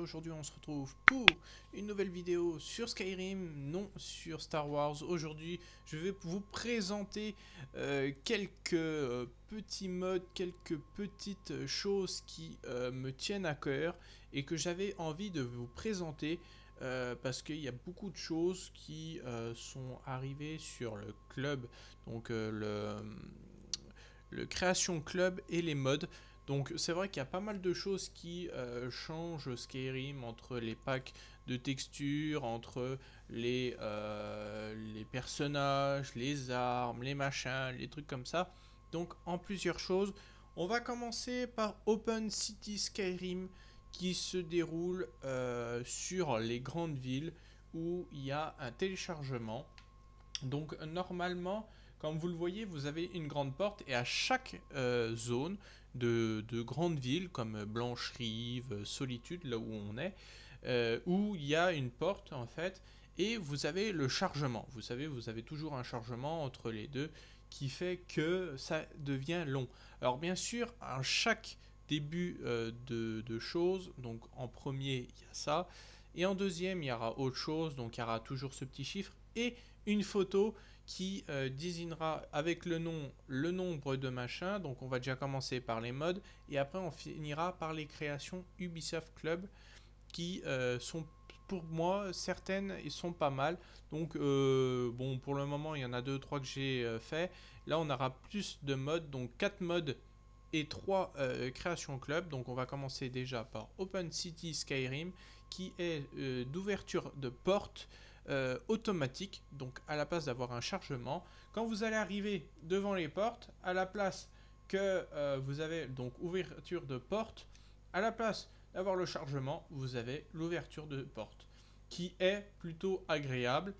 aujourd'hui on se retrouve pour une nouvelle vidéo sur Skyrim, non sur Star Wars. Aujourd'hui je vais vous présenter euh, quelques euh, petits modes, quelques petites choses qui euh, me tiennent à cœur et que j'avais envie de vous présenter parce qu'il y a beaucoup de choses qui sont arrivées sur le club, donc le, le, création club et les modes. Donc c'est vrai qu'il y a pas mal de choses qui euh, changent Skyrim entre les packs de textures, entre les, euh, les personnages, les armes, les machins, les trucs comme ça. Donc en plusieurs choses. On va commencer par Open City Skyrim qui se déroule euh, sur les grandes villes où il y a un téléchargement. Donc normalement, comme vous le voyez, vous avez une grande porte et à chaque zone, de, grandes villes comme Blanche-Rive, Solitude, là où on est, euh, où il y a une porte en fait, et vous avez le chargement. Vous savez, vous avez toujours un chargement entre les deux qui fait que ça devient long. Alors bien sûr, à chaque début euh, de, de, choses, donc en premier, il y a ça, et en deuxième, il y aura autre chose, donc il y aura toujours ce petit chiffre, et une photo qui euh, désignera avec le nom le nombre de machins. Donc on va déjà commencer par les modes et après on finira par les créations Ubisoft Club qui euh, sont pour moi certaines et sont pas mal. Donc euh, bon pour le moment il y en a deux trois que j'ai fait. Là on aura plus de modes donc quatre modes et trois créations club. Donc on va commencer déjà par Open City Skyrim qui est d'ouverture de portes euh, automatique. Donc à la place d'avoir un chargement, quand vous allez arriver devant les portes, à la place que euh, vous avez donc ouverture de porte, à la place d'avoir le chargement, vous avez l'ouverture de porte qui est plutôt agréable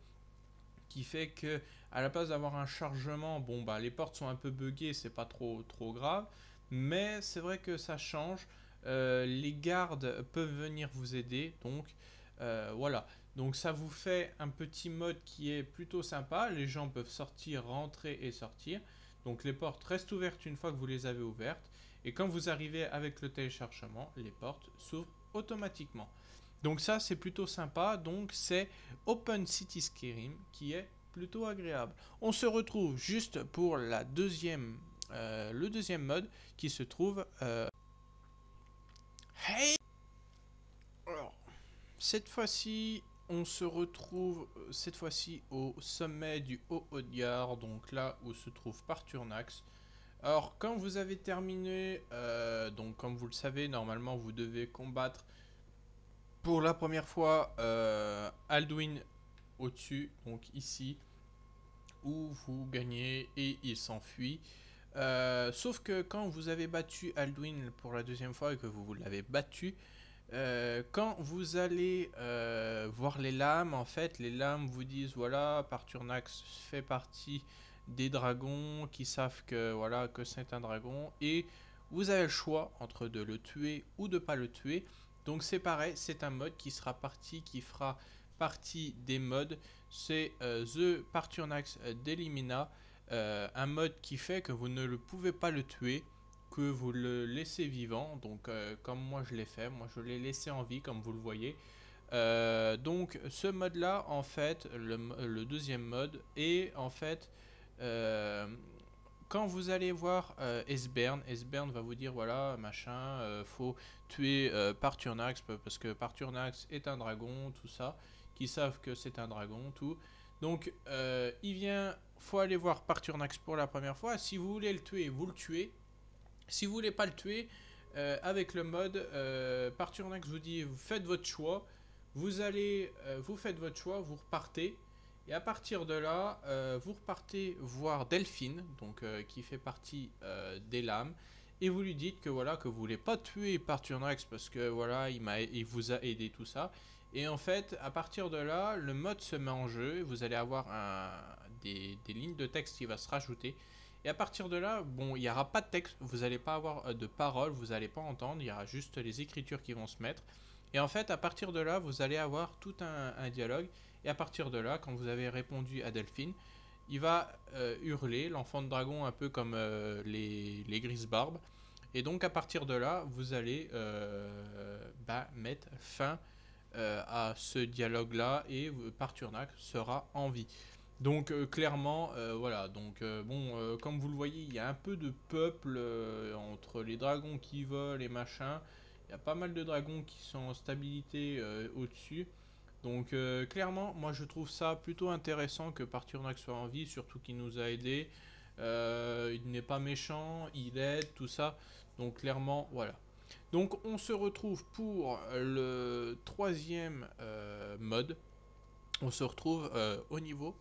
qui fait que à la place d'avoir un chargement, bon bah les portes sont un peu buggées, c'est pas trop trop grave, mais c'est vrai que ça change. Euh, les gardes peuvent venir vous aider, donc voilà. Donc ça vous fait un petit mode qui est plutôt sympa. Les gens peuvent sortir, rentrer et sortir. Donc les portes restent ouvertes une fois que vous les avez ouvertes. Et quand vous arrivez avec le téléchargement, les portes s'ouvrent automatiquement. Donc ça c'est plutôt sympa. Donc c'est Open City Skyrim qui est plutôt agréable. On se retrouve juste pour la deuxième, euh, le deuxième mode qui se trouve... Euh, hey cette fois-ci, on se retrouve euh, cette fois-ci au sommet du haut gare, donc là où se trouve Parthurnax. Alors, quand vous avez terminé, euh, donc comme vous le savez, normalement vous devez combattre pour la première fois euh, Alduin au-dessus, donc ici, où vous gagnez et il s'enfuit. sauf que quand vous avez battu Alduin pour la deuxième fois et que vous l'avez battu, euh, quand vous allez euh, voir les lames, en fait, les lames vous disent voilà, Parturnax fait partie des dragons qui savent que voilà que c'est un dragon et vous avez le choix entre de le tuer ou de pas le tuer. Donc c'est pareil, c'est un mode qui sera parti, qui fera partie des modes. C'est euh, The Parturnax Delimina, un mode qui fait que vous ne le pouvez pas le tuer vous le laissez vivant. Donc euh, comme moi je l'ai fait, moi je l'ai laissé en vie comme vous le voyez. Euh, donc ce mode là en fait, le, deuxième mode, est en fait euh, quand vous allez voir Esbern, Esbern va vous dire voilà machin, faut tuer Parturnax parce que Parturnax est un dragon, tout ça, qui savent que c'est un dragon, tout. Donc il vient, faut aller voir Parturnax pour la première fois. Si vous voulez le tuer, vous le tuez. Si vous voulez pas le tuer, euh, avec le mode euh, Parturnex vous dit vous faites votre choix, vous allez, euh, vous faites votre choix, vous repartez. Et à partir de là, vous repartez voir Delphine, donc qui fait partie des lames, et vous lui dites que voilà que vous voulez pas tuer Parturnex parce que voilà il m'a, il vous a aidé tout ça. Et en fait, à partir de là, le mode se met en jeu. Vous allez avoir des, des lignes de texte qui va se rajouter et à partir de là, bon, il n'y aura pas de texte, vous n'allez pas avoir euh, de parole, vous n'allez pas entendre, il y aura juste les écritures qui vont se mettre. Et en fait, à partir de là, vous allez avoir tout un, dialogue. Et à partir de là, quand vous avez répondu à Delphine, il va euh, hurler, l'enfant de dragon, un peu comme euh, les, grises barbes. Et donc, à partir de là, vous allez bah, mettre fin à ce dialogue-là et Parturnac sera en vie. Donc euh, clairement, euh, voilà, donc euh, bon, comme vous le voyez, il y a un peu de peuple entre les dragons qui volent et machin. Il y a pas mal de dragons qui sont en stabilité au-dessus. Donc clairement, moi je trouve ça plutôt intéressant que Parturnac soit en vie, surtout qu'il nous a aidés. il n'est pas méchant, il aide, tout ça. Donc clairement, voilà. Donc on se retrouve pour le troisième mode. On se retrouve au niveau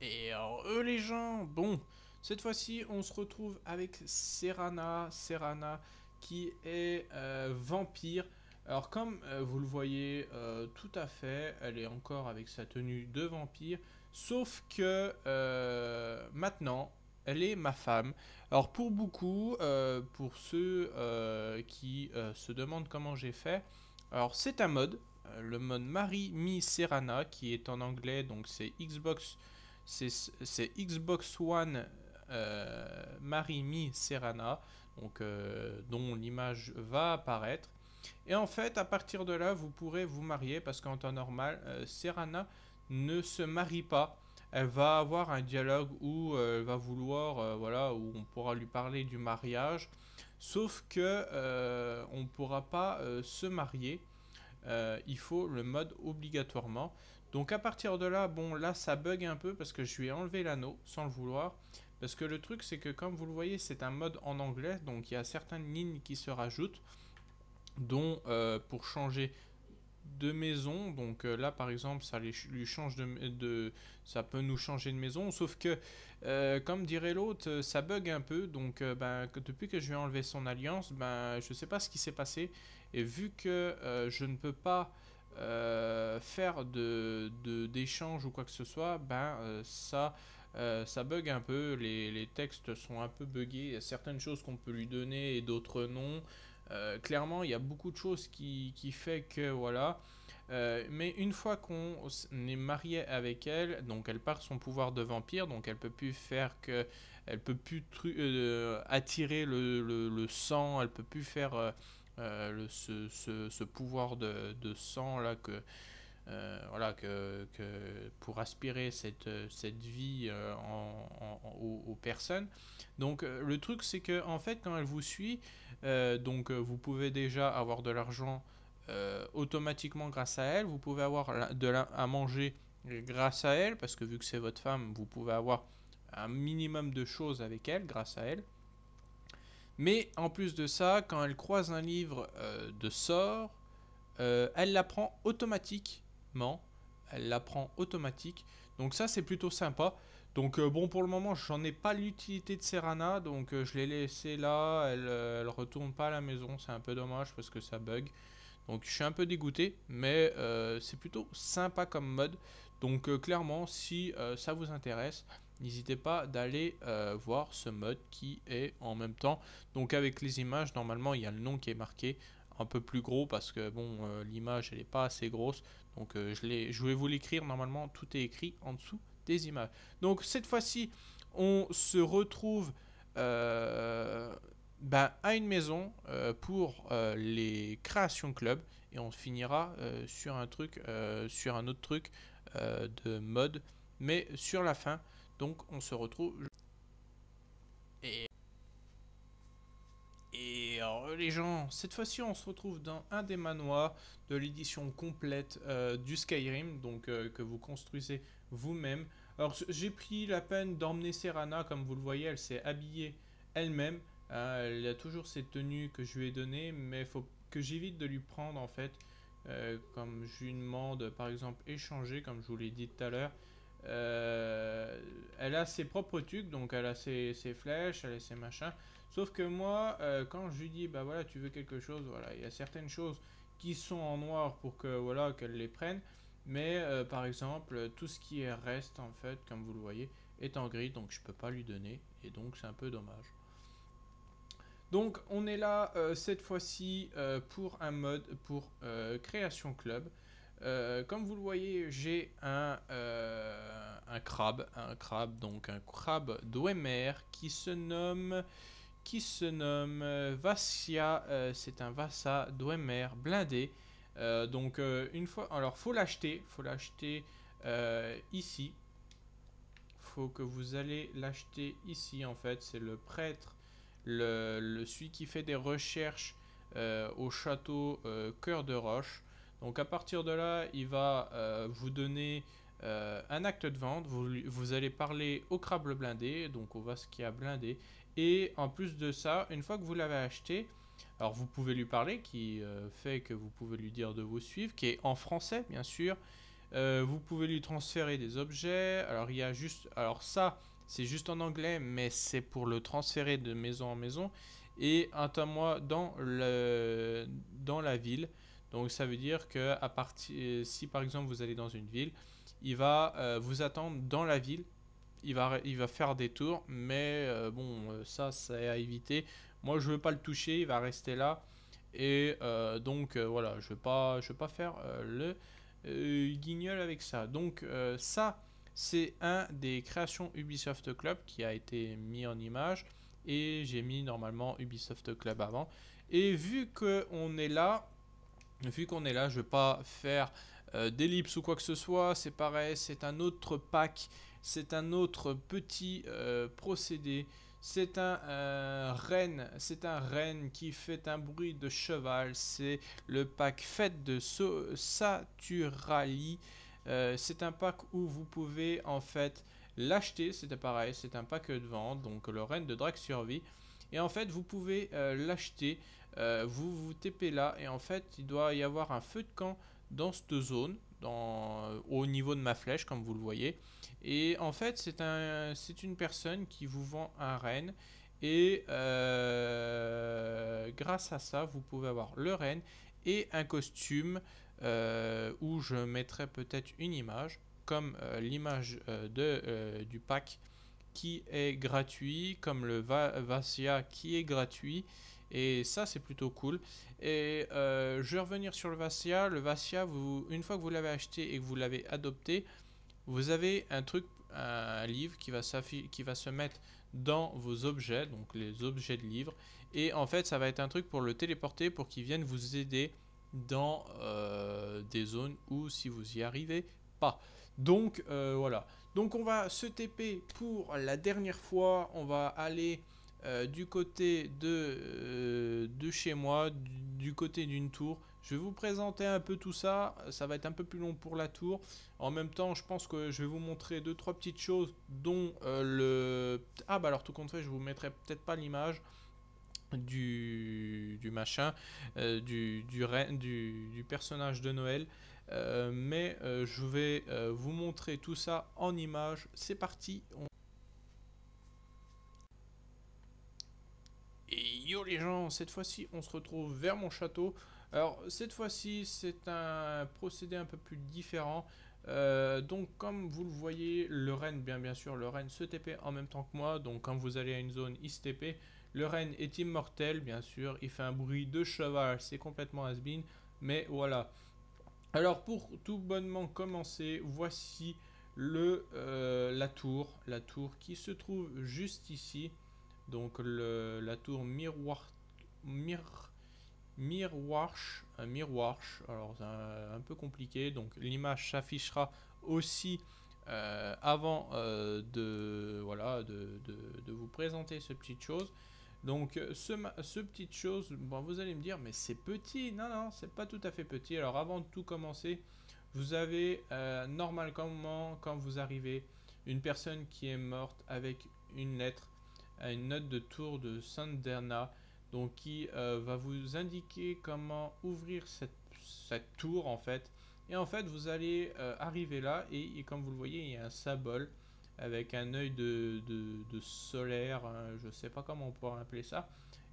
et alors, eux les gens, bon, cette fois-ci, on se retrouve avec Serana, Serana qui est euh, vampire. Alors comme euh, vous le voyez euh, tout à fait, elle est encore avec sa tenue de vampire, sauf que maintenant, elle est ma femme. Alors pour beaucoup, pour ceux qui se demandent comment j'ai fait, alors c'est un mode, le mode Marie Mi Serana, qui est en anglais, donc c'est Xbox c'est Xbox One euh, Mi Serana, euh, dont l'image va apparaître. Et en fait, à partir de là, vous pourrez vous marier parce qu'en temps normal, euh, Serana ne se marie pas. Elle va avoir un dialogue où euh, elle va vouloir, voilà, où on pourra lui parler du mariage. Sauf que on ne pourra pas se marier. il faut le mode obligatoirement. Donc à partir de là, bon là ça bug un peu parce que je lui ai enlevé l'anneau sans le vouloir. Parce que le truc c'est que comme vous le voyez c'est un mode en anglais donc il y a certaines lignes qui se rajoutent dont euh, pour changer de maison donc euh, là par exemple ça lui change de, ça peut nous changer de maison sauf que euh, comme dirait l'autre ça bug un peu donc ben, depuis que je lui ai enlevé son alliance ben je sais pas ce qui s'est passé et vu que je ne peux pas euh, faire de, ou quoi que ce soit, ben euh, ça, euh, ça bug un peu. Les, textes sont un peu buggés. certaines choses qu'on peut lui donner et d'autres non. clairement, il y a beaucoup de choses qui, qui fait que voilà. mais une fois qu'on est marié avec elle, donc elle part son pouvoir de vampire, donc elle peut plus faire que, elle peut plus attirer le, le, sang, elle peut plus faire euh, le, ce, ce, pouvoir de, de, sang là que euh, voilà, que, que, pour aspirer cette, cette vie euh, aux, personnes. Donc le truc c'est que en fait quand elle vous suit, donc vous pouvez déjà avoir de l'argent automatiquement grâce à elle, vous pouvez avoir de la, à manger grâce à elle, parce que vu que c'est votre femme, vous pouvez avoir un minimum de choses avec elle grâce à elle. Mais en plus de ça, quand elle croise un livre euh, de sort, euh, elle l'apprend automatiquement. Elle l'apprend automatique. Donc ça, c'est plutôt sympa. Donc euh, bon, pour le moment, j'en ai pas l'utilité de Serana. Donc je l'ai laissé là. Elle, elle retourne pas à la maison. C'est un peu dommage parce que ça bug. Donc je suis un peu dégoûté. Mais c'est plutôt sympa comme mode. Donc clairement, si ça vous intéresse, n'hésitez pas d'aller euh, voir ce mode qui est en même temps. Donc avec les images, normalement, il y a le nom qui est marqué un peu plus gros parce que bon, euh, l'image, elle n'est pas assez grosse. Donc euh, je, vais vous l'écrire, normalement, tout est écrit en dessous des images. Donc cette fois-ci, on se retrouve... Ben, à une maison pour les créations club et on finira sur un truc sur un autre truc de mode mais sur la fin donc on se retrouve... Et... Et alors, les gens, cette fois-ci on se retrouve dans un des manoirs de l'édition complète euh, du Skyrim, donc euh, que vous construisez vous-même. Alors j'ai pris la peine d'emmener Serana, comme vous le voyez, elle s'est habillée elle-même. Hein, elle a toujours ses tenues que je lui ai données, mais il faut que j'évite de lui prendre en fait, euh, comme je lui demande par exemple échanger, comme je vous l'ai dit tout à l'heure. Euh, elle a ses propres trucs, donc elle a ses, flèches, elle a ses machins. Sauf que moi, euh, quand je lui dis, bah voilà, tu veux quelque chose, voilà, il y a certaines choses qui sont en noir pour que, voilà, qu'elle les prenne. Mais euh, par exemple, tout ce qui reste, en fait, comme vous le voyez, est en gris, donc je peux pas lui donner. Et donc, c'est un peu dommage. Donc, on est là cette fois-ci pour un mode pour création club. Euh, comme vous le voyez, j'ai euh, un, crabe, un crabe, donc un crabe d'Ouemer qui se nomme qui se nomme euh, Vassia, c'est un Vassa d'Ouemer blindé. donc une fois, alors faut l'acheter, faut l'acheter ici. Faut que vous allez l'acheter ici en fait, c'est le prêtre, le, le, celui qui fait des recherches au château Cœur de Roche. Donc à partir de là, il va euh, vous donner euh, un acte de vente, vous, allez parler au crabe blindé, donc on ce qu'il y a blindé, et en plus de ça, une fois que vous l'avez acheté, alors vous pouvez lui parler, qui euh, fait que vous pouvez lui dire de vous suivre, qui est en français bien sûr, vous pouvez lui transférer des objets, alors il y a juste, alors ça c'est juste en anglais, mais c'est pour le transférer de maison en maison, et un moi dans, le, dans la ville, donc ça veut dire que à partir, euh, si par exemple vous allez dans une ville, il va euh, vous attendre dans la ville. Il va, il va faire des tours, mais euh, bon, ça, c'est à éviter. Moi, je ne veux pas le toucher, il va rester là. Et donc, voilà, je ne pas, je veux pas faire le guignol avec ça. Donc, ça, c'est un des créations Ubisoft Club qui a été mis en image. Et j'ai mis normalement Ubisoft Club avant. Et vu qu'on est là, Vu qu'on est là, je ne vais pas faire euh, d'ellipse ou quoi que ce soit. C'est pareil, c'est un autre pack. C'est un autre petit euh, procédé. C'est un euh, reine c'est un qui fait un bruit de cheval. C'est le pack fête de Saturali. c'est un pack où vous pouvez en fait l'acheter. C'est pareil, c'est un pack de vente, donc le reine de Drake Survie. Et en fait, vous pouvez l'acheter euh, vous vous tapez là et en fait il doit y avoir un feu de camp dans cette zone euh, au niveau de ma flèche comme vous le voyez et en fait c'est un, une personne qui vous vend un renne et euh, grâce à ça vous pouvez avoir le renne et un costume où je mettrai peut-être une image comme l'image du pack qui est gratuit comme le va qui est gratuit et ça, c'est plutôt cool. Et euh, je vais revenir sur le Vassia. Le Vassia, vous, une fois que vous l'avez acheté et que vous l'avez adopté, vous avez un truc, un livre qui va, qui va se mettre dans vos objets, donc les objets de livres. Et en fait, ça va être un truc pour le téléporter, pour qu'il vienne vous aider dans euh, des zones où, si vous y arrivez, pas. Donc, euh, voilà. Donc, on va se TP pour la dernière fois. On va aller euh, du côté de, euh, chez moi, du, côté d'une tour. Je vais vous présenter un peu tout ça, ça va être un peu plus long pour la tour. En même temps, je pense que je vais vous montrer deux trois petites choses dont euh, le Ah bah alors tout compte fait, je vous mettrai peut-être pas l'image du, du machin du du, du, du, personnage de Noël. mais je vais vous montrer tout ça en image. C'est parti, les gens, cette fois-ci on se retrouve vers mon château. Alors cette fois-ci c'est un procédé un peu plus différent. Euh, donc comme vous le voyez, le reine bien bien sûr, le reine se TP en même temps que moi. Donc quand vous allez à une zone, il se TP. Le reine est immortel, bien sûr. Il fait un bruit de cheval, c'est complètement has Mais voilà. Alors pour tout bonnement commencer, voici le, euh, la tour. La tour qui se trouve juste ici. Donc le, la tour miroir, mir, un euh, Alors c'est un, peu compliqué. Donc l'image s'affichera aussi euh, avant euh, de voilà de, vous présenter ce petite chose. Donc ce, ce petite chose, bon, vous allez me dire mais c'est petit. Non non, c'est pas tout à fait petit. Alors avant de tout commencer, vous avez normalement quand vous arrivez une personne qui est morte avec une lettre à une note de tour de Sanderna donc qui euh, va vous indiquer comment ouvrir cette, tour en fait. Et en fait vous allez euh, arriver là et, comme vous le voyez il y a un symbole avec un œil de, de, solaire, hein, je sais pas comment on pourrait appeler ça.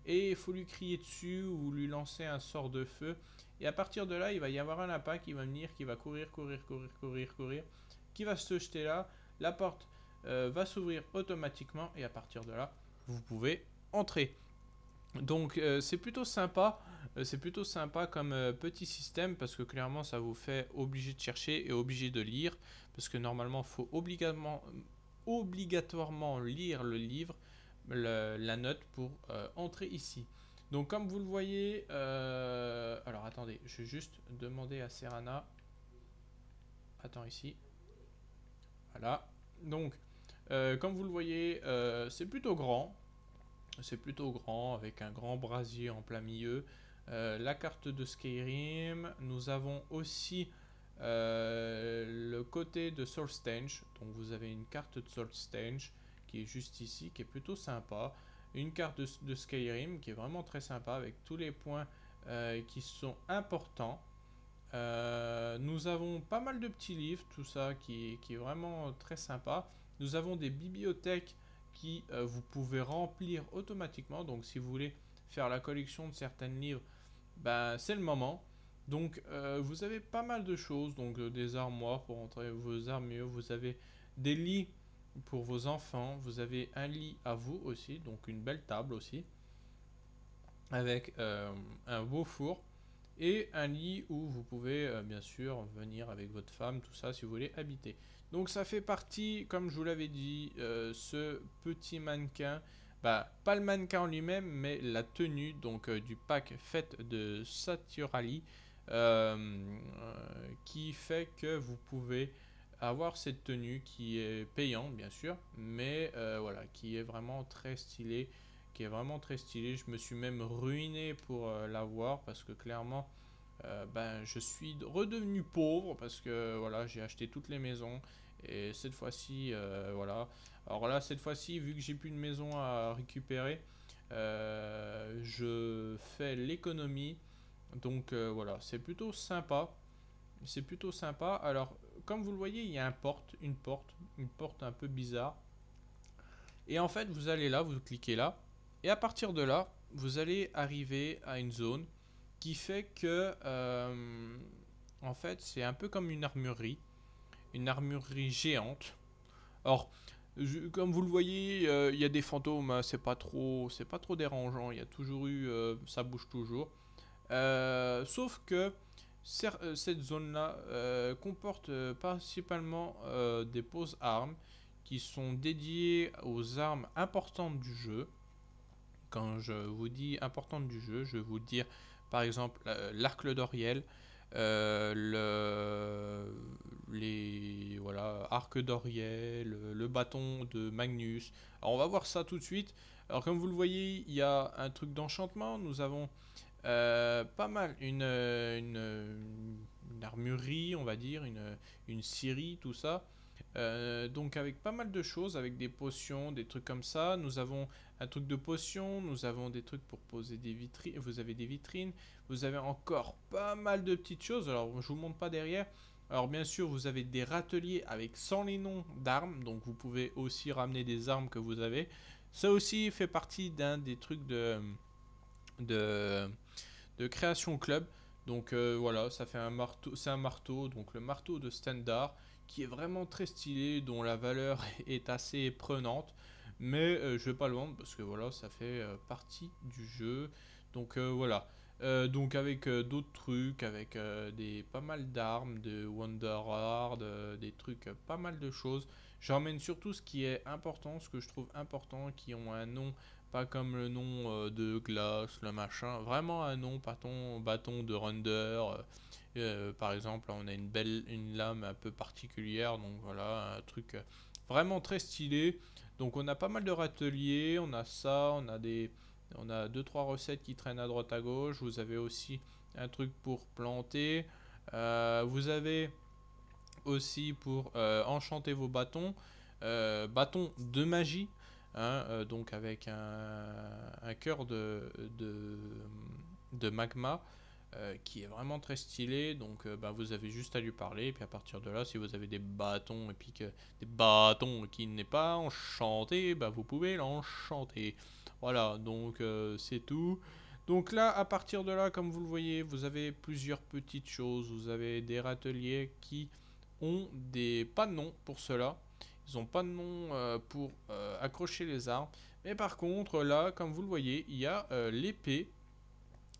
Et il faut lui crier dessus ou lui lancer un sort de feu. Et à partir de là il va y avoir un lapin qui va venir, qui va courir, courir, courir, courir, courir, qui va se jeter là. La porte euh, va s'ouvrir automatiquement et à partir de là, vous pouvez entrer. Donc euh, c'est plutôt sympa, euh, c'est plutôt sympa comme petit système parce que clairement ça vous fait obligé de chercher et obligé de lire parce que normalement faut obligatoirement, obligatoirement lire le livre, la note pour entrer ici. Donc comme vous le voyez, alors attendez, je vais juste demander à Serana. Attends ici. Voilà. Donc euh, comme vous le voyez, euh, c'est plutôt grand. C'est plutôt grand, avec un grand brasier en plein milieu. Euh, la carte de Skyrim. Nous avons aussi le côté de Solstange. Donc vous avez une carte de Solstange qui est juste ici, qui est plutôt sympa. Une carte de, Skyrim qui est vraiment très sympa, avec tous les points qui sont importants. nous avons pas mal de petits livres, tout ça qui est vraiment très sympa. Nous avons des bibliothèques qui euh, vous pouvez remplir automatiquement. Donc si vous voulez faire la collection de certains livres, ben, c'est le moment. Donc euh, vous avez pas mal de choses, donc euh, des armoires pour entrer vos armures, vous avez des lits pour vos enfants, vous avez un lit à vous aussi, donc une belle table aussi, avec un beau four et un lit où vous pouvez bien sûr venir avec votre femme, tout ça si vous voulez habiter. Donc ça fait partie, comme je vous l'avais dit, euh, ce petit mannequin. Bah, pas le mannequin en lui-même, mais la tenue donc euh, du pack fait de Saturali euh, qui fait que vous pouvez avoir cette tenue qui est payante bien sûr, mais voilà, qui est vraiment très stylée, qui est vraiment très stylée. Je me suis même ruiné pour l'avoir parce que clairement euh, ben, je suis redevenu pauvre parce que voilà, j'ai acheté toutes les maisons. Et cette fois-ci, euh, voilà. Alors là, cette fois-ci, vu que j'ai plus de maison à récupérer, euh, je fais l'économie. Donc voilà, c'est plutôt sympa. C'est plutôt sympa. Alors, comme vous le voyez, il y a un porte, une porte, une porte un peu bizarre. Et en fait, vous allez là, vous cliquez là. Et à partir de là, vous allez arriver à une zone qui fait que, euh, en fait, c'est un peu comme une armurerie, une armurerie géante. Or, comme vous le voyez, euh, il y a des fantômes, hein, c'est pas trop, c'est pas trop dérangeant. Il y a toujours eu, euh, ça bouge toujours. sauf que cette zone-là comporte principalement des poses armes qui sont dédiées aux armes importantes du jeu. Quand je vous dis importantes du jeu, je vais vous dire par exemple euh, l'Arc d'Oriel, euh, le, les voilà, Arc d'Oriel, euh, le, bâton de Magnus. Alors on va voir ça tout de suite. Alors comme vous le voyez, il y a un truc d'enchantement. Nous avons pas mal une, une, armurerie, on va dire, une, une scierie, tout ça. donc avec pas mal de choses, avec des potions, des trucs comme ça. Nous avons un truc de potion, nous avons des trucs pour poser des vitrines, vous avez des vitrines, vous avez encore pas mal de petites choses, alors je vous montre pas derrière. Alors bien sûr, vous avez des râteliers avec sans les noms d'armes, donc vous pouvez aussi ramener des armes que vous avez. Ça aussi fait partie d'un des trucs de, de, création club. Donc euh, voilà, ça fait un marteau, c'est un marteau, donc le marteau de standard qui est vraiment très stylé, dont la valeur est assez prenante mais je euh, je vais pas le vendre parce que voilà, ça fait euh, partie du jeu. Donc euh, voilà. donc avec d'autres trucs, avec des pas mal d'armes, de Wonder Hard, des trucs, pas mal de choses. J'emmène surtout ce qui est important, ce que je trouve important, qui ont un nom pas comme le nom de glace, le machin, vraiment un nom, bâton, bâton de render. par exemple, on a une belle une lame un peu particulière, donc voilà, un truc vraiment très stylé. Donc on a pas mal de râteliers, on a ça, on a des... On a 2-3 recettes qui traînent à droite à gauche. Vous avez aussi un truc pour planter. Euh, vous avez aussi pour euh, enchanter vos bâtons. Euh, bâtons de magie. Hein, donc avec un, un cœur de magma. Euh, qui est vraiment très stylé. Donc euh, bah, vous avez juste à lui parler. Et puis à partir de là, si vous avez des bâtons et puis que des bâtons qui n'est pas enchanté, bah, vous pouvez l'enchanter. Voilà, donc euh, c'est tout. Donc là, à partir de là, comme vous le voyez, vous avez plusieurs petites choses. Vous avez des râteliers qui ont des pas de nom pour cela. Ils ont pas de nom pour accrocher les armes. Mais par contre, là, comme vous le voyez, il y a l'épée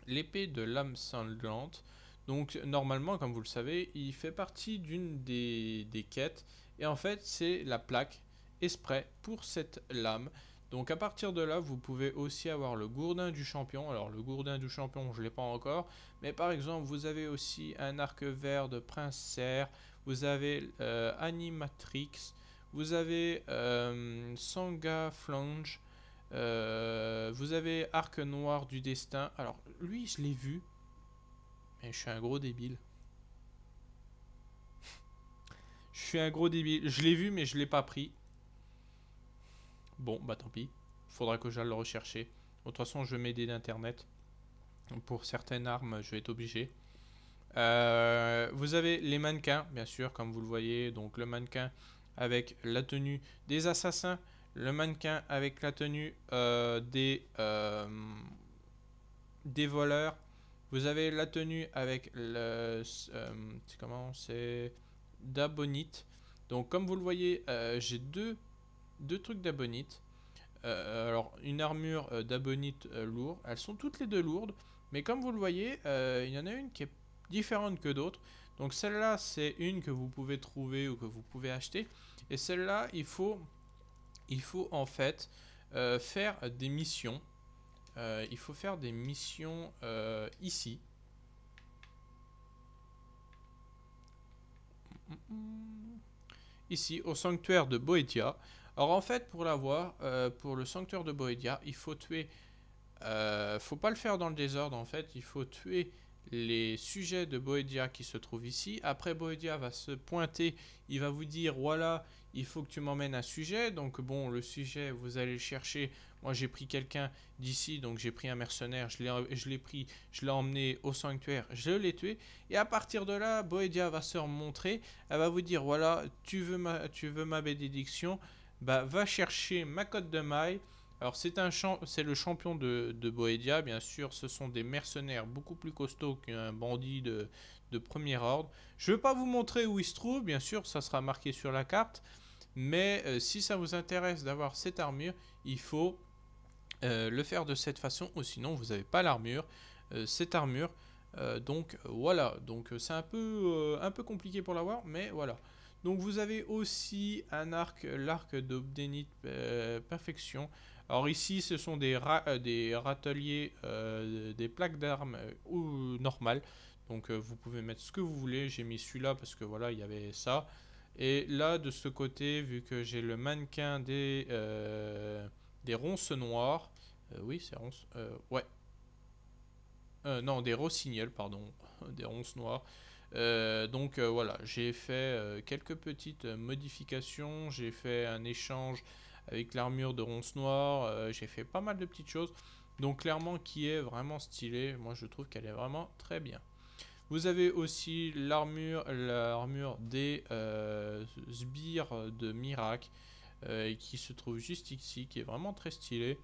l'épée de l'âme sanglante. Donc normalement, comme vous le savez, il fait partie d'une des, quêtes. Et en fait, c'est la plaque exprès pour cette lame. Donc à partir de là, vous pouvez aussi avoir le gourdin du champion. Alors le gourdin du champion, je ne l'ai pas encore. Mais par exemple, vous avez aussi un arc vert de prince serre. Vous avez euh, Animatrix. Vous avez euh, Sanga Flange. Euh, vous avez Arc Noir du Destin. Alors, lui, je l'ai vu. Mais je suis un gros débile. je suis un gros débile. Je l'ai vu, mais je l'ai pas pris. Bon, bah tant pis. Faudra que j'aille le rechercher. De toute façon, je vais m'aider d'internet. Pour certaines armes, je vais être obligé. Euh, vous avez les mannequins, bien sûr, comme vous le voyez. Donc le mannequin avec la tenue des assassins le mannequin avec la tenue euh, des, euh, des voleurs. Vous avez la tenue avec le. Euh, comment C'est. D'abonite. Donc, comme vous le voyez, j'ai deux, deux trucs d'abonite. alors, une armure d'abonite lourde. Elles sont toutes les deux lourdes. Mais comme vous le voyez, il y en a une qui est différente que d'autres. Donc, celle-là, c'est une que vous pouvez trouver ou que vous pouvez acheter. Et celle-là, il faut il faut en fait euh, faire des missions. Euh, il faut faire des missions euh, ici. Ici, au sanctuaire de Boedia. Alors en fait, pour l'avoir, pour le sanctuaire de Boedia, il faut tuer... faut pas le faire dans le désordre en fait, il faut tuer les sujets de Boedia qui se trouvent ici. Après, Boedia va se pointer, il va vous dire, voilà, il faut que tu m'emmènes un sujet. Donc bon, le sujet, vous allez le chercher. Moi, j'ai pris quelqu'un d'ici, donc j'ai pris un mercenaire, je l'ai pris, je l'ai emmené au sanctuaire, je l'ai tué. Et à partir de là, Boédia va se montrer. Elle va vous dire, voilà, tu veux ma, tu veux ma bénédiction, bah va chercher ma cote de maille. Alors c'est un c'est le champion de, de bien sûr, ce sont des mercenaires beaucoup plus costauds qu'un bandit de, de premier ordre. Je ne vais pas vous montrer où il se trouve, bien sûr, ça sera marqué sur la carte. Mais euh, si ça vous intéresse d'avoir cette armure, il faut euh, le faire de cette façon ou sinon vous n'avez pas l'armure, euh, cette armure. donc voilà, donc c'est un peu, un peu compliqué pour l'avoir, mais voilà. Donc vous avez aussi un arc, l'arc d'Obdenit Perfection. Alors ici, ce sont des, des râteliers, des plaques d'armes ou normales. Donc vous pouvez mettre ce que vous voulez. J'ai mis celui-là parce que voilà, il y avait ça. Et là, de ce côté, vu que j'ai le mannequin des, euh, des ronces noires, euh, oui, c'est ronces, euh, ouais. non, des rossignols, pardon, des ronces noires. donc voilà, j'ai fait quelques petites modifications, j'ai fait un échange avec l'armure de ronces noires, j'ai fait pas mal de petites choses. Donc clairement, qui est vraiment stylée. moi je trouve qu'elle est vraiment très bien. Vous avez aussi l'armure l'armure des euh, sbires de Mirac euh, qui se trouve juste ici, qui est vraiment très stylé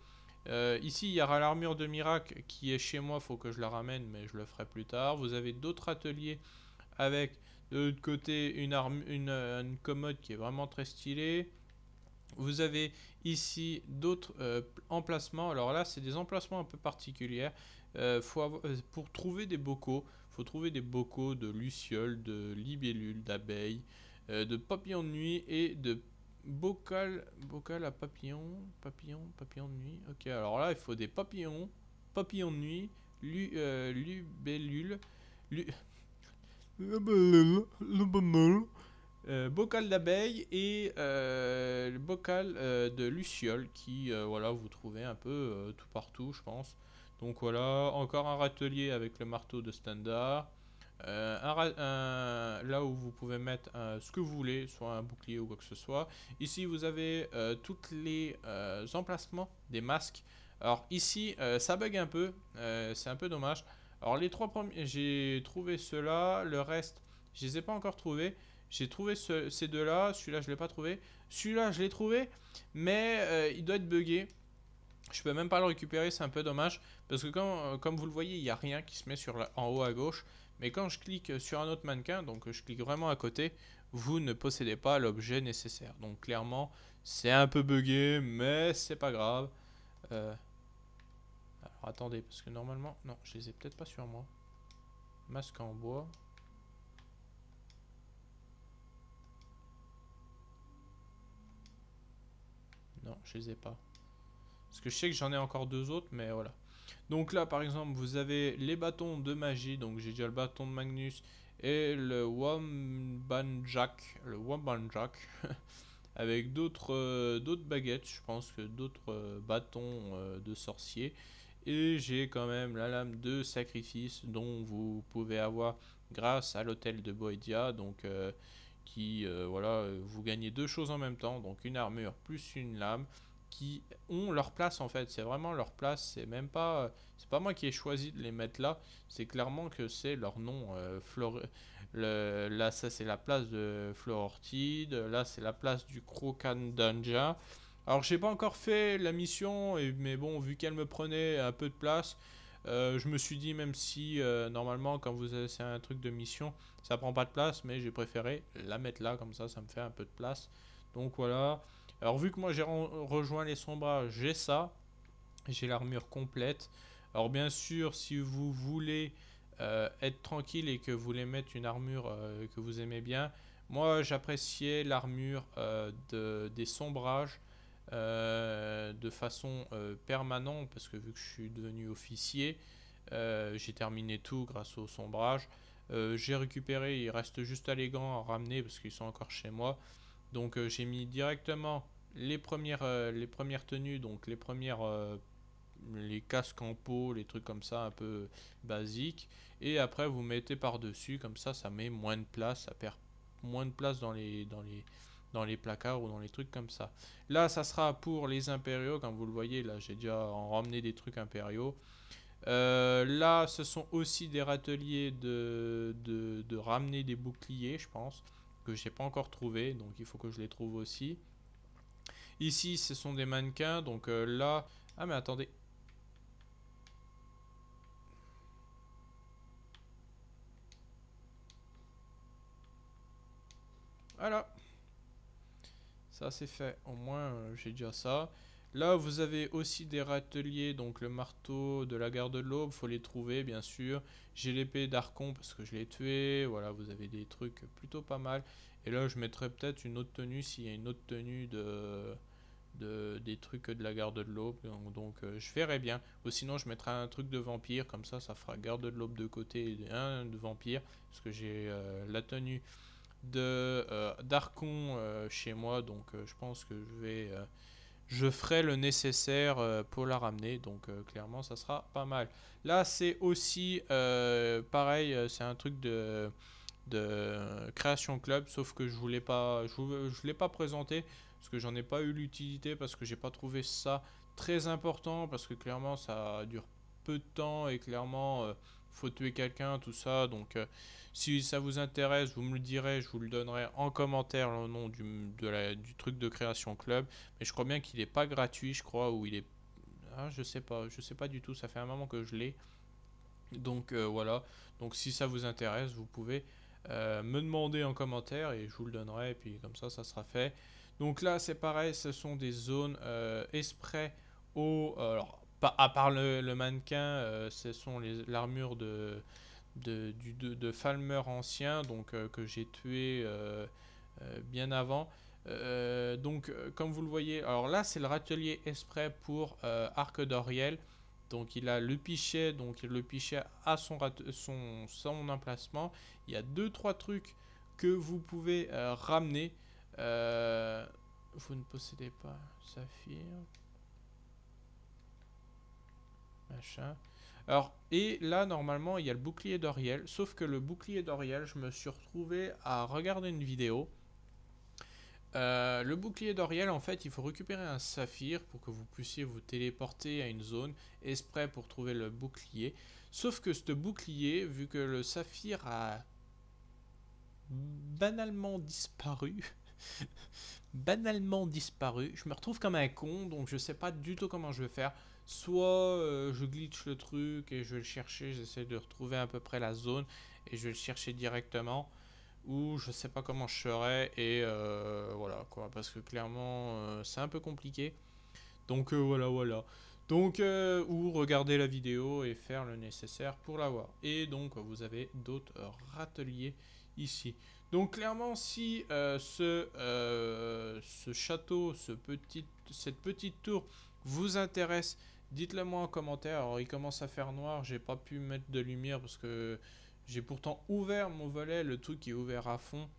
euh, ici, il y aura l'armure de Mirac qui est chez moi, faut que je la ramène, mais je le ferai plus tard. Vous avez d'autres ateliers avec de l'autre côté une, commode qui est vraiment très stylée. Vous avez ici d'autres emplacements. Alors là, c'est des emplacements un peu particuliers. pour trouver des bocaux, faut trouver des bocaux de lucioles, de libellules, d'abeilles, euh, de papillons de nuit et de bocal, bocal à papillons, papillon papillon de nuit. Ok, alors là, il faut des papillons, papillons de nuit, lu, euh, euh bocal d'abeilles et euh, bocal de luciole qui voilà vous trouvez un peu tout partout je pense donc voilà, encore un râtelier avec le marteau de standard. Euh, là où vous pouvez mettre euh, ce que vous voulez, soit un bouclier ou quoi que ce soit. Ici, vous avez euh, tous les emplacements des masques. Alors ici, ça bug un peu, c'est un peu dommage. Alors les trois premiers, j'ai trouvé ceux-là, le reste, je ne les ai pas encore trouvés. J'ai trouvé ces deux-là, celui-là je ne l'ai pas trouvé. Celui-là je l'ai trouvé, mais il doit être buggé. Je peux même pas le récupérer, c'est un peu dommage. Parce que quand, euh, comme vous le voyez, il n'y a rien qui se met en haut à gauche. Mais quand je clique sur un autre mannequin, donc je clique vraiment à côté, vous ne possédez pas l'objet nécessaire. Donc clairement, c'est un peu buggé, mais c'est pas grave. Euh, alors attendez, parce que normalement... Non, je les ai peut-être pas sur moi. Masque en bois. Non, je les ai pas. Parce que je sais que j'en ai encore deux autres, mais voilà. Donc là, par exemple, vous avez les bâtons de magie. Donc j'ai déjà le bâton de Magnus et le Wambanjak. Le Wambanjak. avec d'autres euh, d'autres baguettes, je pense que d'autres euh, bâtons euh, de sorciers. Et j'ai quand même la lame de sacrifice dont vous pouvez avoir grâce à l'hôtel de Boedia. Donc qui voilà, vous gagnez deux choses en même temps, donc une armure plus une lame qui ont leur place en fait. C'est vraiment leur place. C'est même pas, euh, c'est pas moi qui ai choisi de les mettre là. C'est clairement que c'est leur nom. Euh, le, là, ça c'est la place de Florortide, Là, c'est la place du Crocan Danja. Alors, j'ai pas encore fait la mission, mais bon, vu qu'elle me prenait un peu de place. Euh, je me suis dit même si normalement quand vous avez un truc de mission ça prend pas de place mais j'ai préféré la mettre là comme ça ça me fait un peu de place donc voilà alors vu que moi j'ai rejoint les sombrages, j'ai ça. J'ai l'armure complète. Alors bien sûr, si vous voulez euh, être tranquille et que vous voulez mettre une armure euh, que vous aimez bien, moi j'appréciais l'armure euh, des sombrages de façon permanente parce que vu que je suis devenu officier, j'ai terminé tout grâce aux sombrages. j'ai récupéré, il reste juste à les gants à ramener parce qu'ils sont encore chez moi. Donc euh, j'ai mis directement les premières, euh, les premières tenues, donc les premières euh, les casques en peau, les trucs comme ça un peu basiques. Et après vous mettez par-dessus, comme ça ça met moins de place, ça perd moins de place dans les, dans les, placards ou dans les trucs comme ça. Là ça sera pour les impériaux, comme vous le voyez, là j'ai déjà en ramené des trucs impériaux. là, ce sont aussi des râteliers de, ramener des boucliers, je pense que je n'ai pas encore trouvé, donc il faut que je les trouve aussi. Ici, ce sont des mannequins, donc euh, là... Ah mais attendez. Voilà. Ça c'est fait, au moins euh, j'ai déjà ça. Là, vous avez aussi des râteliers, donc le marteau de la garde de l'Aube, faut les trouver, bien sûr. J'ai l'épée d'Arcon parce que je l'ai tué. Voilà, vous avez des trucs plutôt pas mal. Et là, je mettrai peut-être une autre tenue s'il y a une autre tenue de... des trucs de la garde de l'aube. Donc, euh, je verrai bien. Ou sinon, je mettrai un truc de vampire. Comme ça, ça fera garde de l'aube de côté et un de vampire. Parce que j'ai euh, la tenue de euh, d'Arcon chez moi. Donc, je pense que je vais je ferai le nécessaire euh, pour la ramener. Donc euh, clairement, ça sera pas mal. Là, c'est aussi euh, pareil, c'est un truc de, création club, sauf que je voulais pas, je, l'ai pas présenté parce que j'en ai pas eu l'utilité parce que j'ai pas trouvé ça très important parce que clairement ça dure peu de temps et clairement faut tuer quelqu'un, tout ça. Donc, euh, si ça vous intéresse, vous me le direz, je vous le donnerai en commentaire le nom du, du truc de création club. Mais je crois bien qu'il n'est pas gratuit, je crois, ou il est. Ah, je sais pas, je sais pas du tout. Ça fait un moment que je l'ai. Donc euh, voilà. Donc si ça vous intéresse, vous pouvez euh, me demander en commentaire et je vous le donnerai. Et puis comme ça, ça sera fait. Donc là, c'est pareil. Ce sont des zones exprès au. alors à part le, mannequin, euh, ce sont l'armure de, de, de, Falmer ancien, donc euh, que j'ai tué euh, bien avant. donc, comme vous le voyez, alors là, c'est le râtelier exprès pour Arc d'Oriel. Donc il a le pichet, donc le pichet à son, son, son emplacement. Il y a 2-3 trucs que vous pouvez ramener. vous ne possédez pas saphir. Alors, et là, normalement, il y a le bouclier d'Oriel. Sauf que le bouclier d'Oriel, je me suis retrouvé à regarder une vidéo. Euh, le bouclier d'Oriel, en fait, il faut récupérer un saphir pour que vous puissiez vous téléporter à une zone exprès pour trouver le bouclier. Sauf que ce bouclier, vu que le saphir a banalement disparu, banalement disparu. Je me retrouve comme un con, donc je sais pas du tout comment je vais faire. Soit euh, je glitch le truc et je vais le chercher, j'essaie de retrouver à peu près la zone et je vais le chercher directement. Ou je sais pas comment je serai et euh, voilà quoi, parce que clairement euh, c'est un peu compliqué. Donc voilà, voilà. Donc, ou regarder la vidéo et faire le nécessaire pour l'avoir. Et donc, vous avez d'autres râteliers ici. Donc clairement, si euh, euh, ce, château, cette petite tour vous intéresse, dites-le moi en commentaire. Alors il commence à faire noir, j'ai pas pu mettre de lumière parce que j'ai pourtant ouvert mon volet, le truc est ouvert à fond.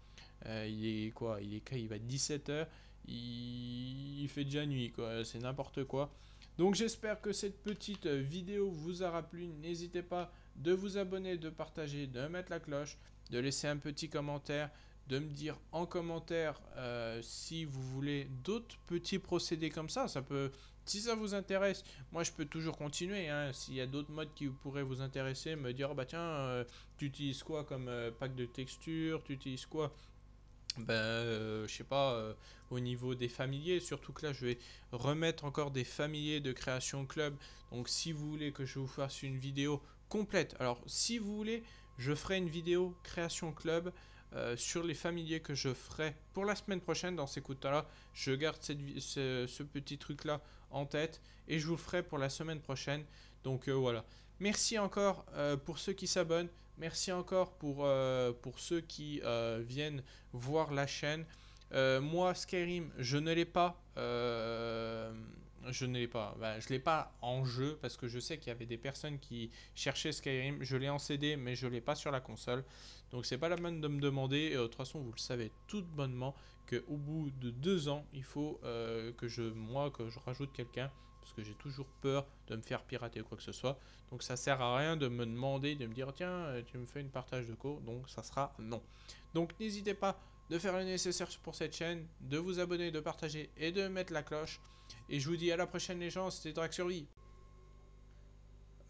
Euh, il est quoi Il est il va 17h, il... fait déjà nuit quoi, c'est n'importe quoi. Donc j'espère que cette petite vidéo vous aura plu, n'hésitez pas de vous abonner, de partager, de mettre la cloche de laisser un petit commentaire, de me dire en commentaire euh, si vous voulez d'autres petits procédés comme ça. Ça peut, si ça vous intéresse, moi je peux toujours continuer. Hein. S'il y a d'autres modes qui pourraient vous intéresser, me dire bah tiens, euh, tu utilises quoi comme euh, pack de texture, tu utilises quoi ben, je sais pas, au niveau des familiers, surtout que là, je vais remettre encore des familiers de création club. Donc, si vous voulez que je vous fasse une vidéo complète, alors si vous voulez je ferai une vidéo création club euh, sur les familiers que je ferai pour la semaine prochaine dans ces coups là Je garde ce, petit truc-là en tête et je vous le ferai pour la semaine prochaine. Donc euh, voilà. Merci encore euh, pour ceux qui s'abonnent. Merci encore pour, pour ceux qui viennent voir la chaîne. moi, Skyrim, je ne l'ai pas. Je ne l'ai pas. Ben, je l'ai pas en jeu parce que je sais qu'il y avait des personnes qui cherchaient Skyrim. Je l'ai en CD, mais je ne l'ai pas sur la console. Donc c'est pas la bonne de me demander. Euh, de toute façon, vous le savez tout bonnement qu'au bout de deux ans, il faut euh, que je, moi, que je rajoute quelqu'un parce que j'ai toujours peur de me faire pirater ou quoi que ce soit. Donc ça sert à rien de me demander, de me dire tiens, euh, tu me fais une partage de cours. Donc ça sera non. Donc n'hésitez pas de faire le nécessaire pour cette chaîne, de vous abonner, de partager et de mettre la cloche. Et je vous dis à la prochaine les gens, c'était Drag Survie.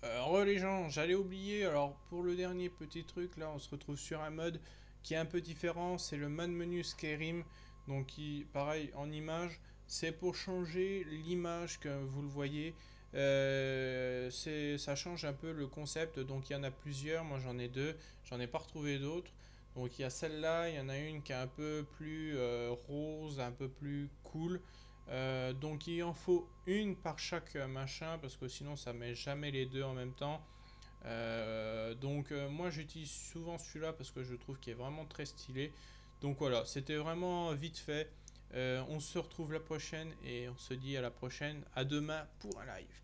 Euh, re les gens, j'allais oublier, alors pour le dernier petit truc là, on se retrouve sur un mode qui est un peu différent, c'est le mode menu Skyrim, donc qui, pareil, en image, c'est pour changer l'image que vous le voyez, euh, ça change un peu le concept, donc il y en a plusieurs, moi j'en ai deux, j'en ai pas retrouvé d'autres, donc il y a celle-là, il y en a une qui est un peu plus euh, rose, un peu plus cool. Euh, donc il en faut une par chaque euh, machin parce que sinon ça met jamais les deux en même temps. donc moi j'utilise souvent celui-là parce que je trouve qu'il est vraiment très stylé. Donc voilà, c'était vraiment vite fait. on se retrouve la prochaine et on se dit à la prochaine. À demain pour un live.